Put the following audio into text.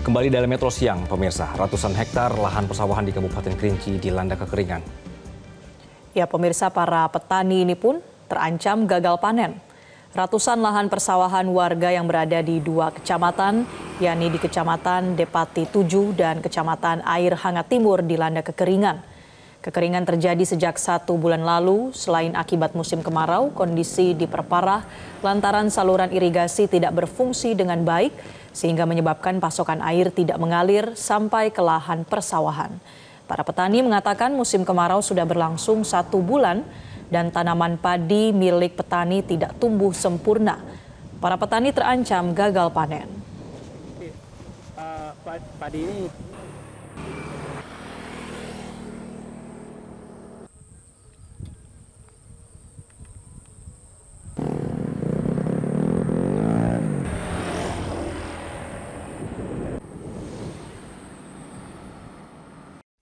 Kembali dalam Metro Siang, pemirsa, ratusan hektar lahan persawahan di Kabupaten Kerinci dilanda kekeringan. Ya, pemirsa, para petani ini pun terancam gagal panen. Ratusan lahan persawahan warga yang berada di dua kecamatan, yakni di Kecamatan Depati 7 dan Kecamatan Air Hangat Timur dilanda kekeringan. Kekeringan terjadi sejak satu bulan lalu. Selain akibat musim kemarau, kondisi diperparah lantaran saluran irigasi tidak berfungsi dengan baik, sehingga menyebabkan pasokan air tidak mengalir sampai ke lahan persawahan. Para petani mengatakan musim kemarau sudah berlangsung satu bulan dan tanaman padi milik petani tidak tumbuh sempurna. Para petani terancam gagal panen. Iya. Eh, padi ini